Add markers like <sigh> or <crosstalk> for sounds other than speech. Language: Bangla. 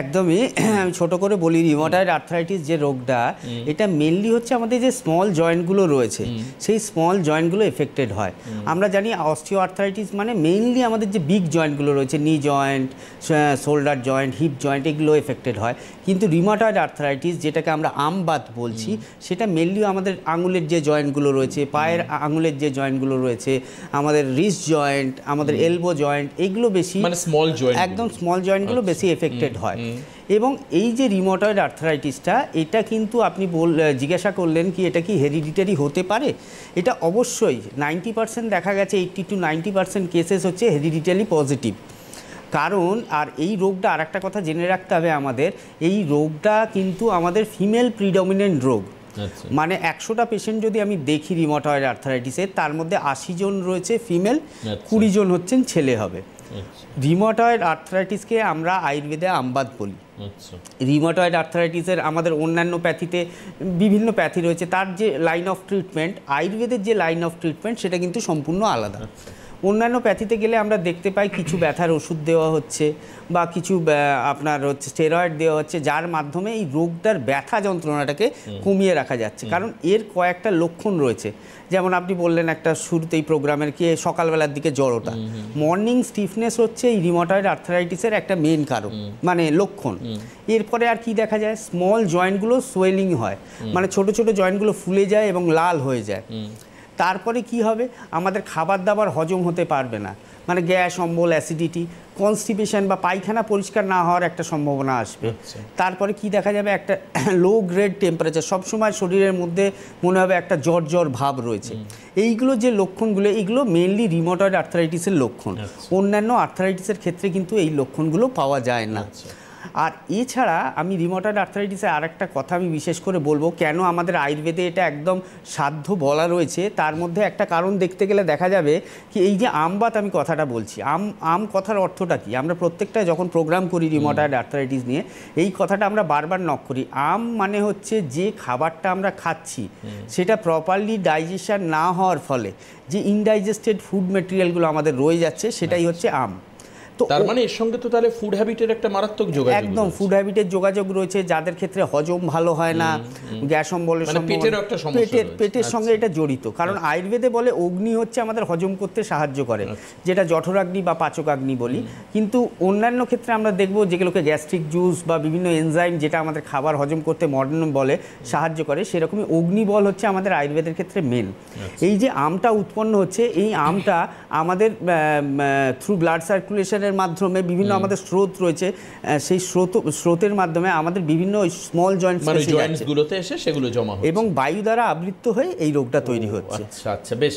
একদমই <clears throat> আমি ছোট করে বলি রিমোটাইড আর্থরাইটিস যে রোগটা এটা মেনলি হচ্ছে আমাদের যে স্মল জয়েন্টগুলো রয়েছে সেই স্মল জয়েন্টগুলো এফেক্টেড হয় আমরা জানি অস্টিও আর্থারাইটিস মানে মেইনলি আমাদের যে বিগ জয়েন্টগুলো রয়েছে knee joint shoulder joint hip joint এগুলো এফেক্টেড হয় কিন্তু রিমোটাইড আর্থরাইটিস যেটাকে আমরা আমবাত বলছি সেটা মেনলিও আমাদের আঙুলের যে জয়েন্টগুলো রয়েছে পায়ের আঙুলের যে জয়েন্টগুলো রয়েছে আমাদের রিস্ট জয়েন্ট আমাদের এলবো জয়েন্ট এগুলো বেশি মানে স্মল জয়েন্ট একদম স্মল জয়েন্টগুলো আচ্ছা। বেশি এফেক্টেড হয় যায় এবং এই যে রিমোটয়েড আর্থারাইটিসটা এটা কিন্তু আপনি বল জিজ্ঞাসা করলেন কি এটা কি হেরিডিটারি হতে পারে এটা অবশ্যই নাইনটি পার্সেন্ট দেখা গেছে eighty to ninety percent cases হচ্ছে হেরিডিটারি পজিটিভ কারণ আর এই রোগটা আর একটা কথা জেনে রাখতে হবে আমাদের এই রোগটা কিন্তু আমাদের ফিমেল প্রিডমিনেন্ট রোগ আচ্ছা। মানে একশোটা পেশেন্ট যদি আমি দেখি রিমোটয়েড আর্থারাইটিসের তার মধ্যে আশি জন রয়েছে ফিমেল আচ্ছা। কুড়ি জন হচ্ছেন ছেলে হবে রিমোটয়েড আচ্ছা। আর্থরাইটিসকে আমরা আয়ুর্বেদে আমবাদ বলি রিমোটয়েড আচ্ছা। আর্থারাইটিসের আমাদের অন্যান্য প্যাথিতে বিভিন্ন প্যাথি রয়েছে তার যে লাইন অফ ট্রিটমেন্ট আয়ুর্বেদের যে লাইন অফ ট্রিটমেন্ট সেটা কিন্তু সম্পূর্ণ আলাদা আচ্ছা। অন্যান্য প্যাথিতে গেলে আমরা দেখতে পাই কিছু ব্যথার ওষুধ দেওয়া হচ্ছে বা কিছু আপনার হচ্ছে স্টেরয়েড দেওয়া হচ্ছে যার মাধ্যমে এই রোগটার ব্যথা যন্ত্রণাটাকে কমিয়ে রাখা যাচ্ছে কারণ এর কয়েকটা লক্ষণ রয়েছে যেমন আপনি বললেন একটা শুরুতেই প্রোগ্রামের কি সকালবেলার দিকে জড়তা মর্নিং স্টিফনেস হচ্ছে এই রিমোটয়েড আর্থারাইটিসের একটা মেন কারণ মানে লক্ষণ এরপরে আর কি দেখা যায় স্মল জয়েন্টগুলো সোয়েলিং হয় মানে ছোট ছোট জয়েন্টগুলো ফুলে যায় এবং লাল হয়ে যায় তারপরে কি হবে আমাদের খাবার দাবার হজম হতে পারবে না মানে গ্যাস অম্বল অ্যাসিডিটি কনস্টিপেশন বা পায়খানা পরিষ্কার না হওয়ার একটা সম্ভাবনা আসবে আচ্ছা। তারপরে কি দেখা যাবে একটা লো গ্রেড টেম্পারেচার সবসময় শরীরের মধ্যে মনে হবে একটা জ্বর জ্বর ভাব রয়েছে এইগুলো যে লক্ষণগুলো এইগুলো মেনলি রিমোটয়েড আর্থারাইটিসের লক্ষণ আচ্ছা। অন্যান্য আর্থারাইটিসের ক্ষেত্রে কিন্তু এই লক্ষণগুলো পাওয়া যায় না আচ্ছা। আর এছাড়া আমি রিমোটার আর্থারাইটিসে আর একটা কথা আমি বিশেষ করে বলবো কেন আমাদের আয়ুর্বেদে এটা একদম সাধ্য বলা রয়েছে তার মধ্যে একটা কারণ দেখতে গেলে দেখা যাবে কি এই যে আমবাত আমি কথাটা বলছি আম আম কথার অর্থটা কি আমরা প্রত্যেকটা যখন প্রোগ্রাম করি রিমোটার আর্থারাইটিস নিয়ে এই কথাটা আমরা বারবার নক করি আম মানে হচ্ছে যে খাবারটা আমরা খাচ্ছি সেটা প্রপারলি ডাইজেশন না হওয়ার ফলে যে ইনডাইজেস্টেড ফুড মেটেরিয়ালগুলো আমাদের রয়ে যাচ্ছে সেটাই আচ্ছা। হচ্ছে আম তার মানে এর সঙ্গে তো তাহলে ফুড হ্যাবিটের একটা মারাত্মক যোগাযোগ একদম ফুড হ্যাবিটের যোগাযোগ রয়েছে যাদের ক্ষেত্রে হজম ভালো হয় না গ্যাস অম্বলের মানে পেটের পেটের আচ্ছা। সঙ্গে এটা জড়িত কারণ আচ্ছা। আয়ুর্বেদে বলে অগ্নি হচ্ছে আমাদের হজম করতে সাহায্য করে আচ্ছা। যেটা জঠরাগ্নি বা পাচকাগ্নি বলি কিন্তু অন্যান্য ক্ষেত্রে আমরা দেখব যেগুলোকে গ্যাস্ট্রিক জুস বা বিভিন্ন এনজাইম যেটা আমাদের খাবার হজম করতে মডার্ন বলে সাহায্য করে সেরকমই অগ্নি বল হচ্ছে আমাদের আয়ুর্বেদের ক্ষেত্রে মেন এই যে আমটা উৎপন্ন হচ্ছে এই আমটা আমাদের থ্রু ব্লাড সার্কুলেশনের মাধ্যমে বিভিন্ন আমাদের স্রোত রয়েছে সেই স্রোত স্রোতের মাধ্যমে আমাদের বিভিন্ন স্মল জয়েন্ট জয়েন্টসগুলোতে এসে সেগুলো জমা এবং বায়ু দ্বারা আবৃত্ত হয়ে এই রোগটা তৈরি হচ্ছে আচ্ছা আচ্ছা বেশ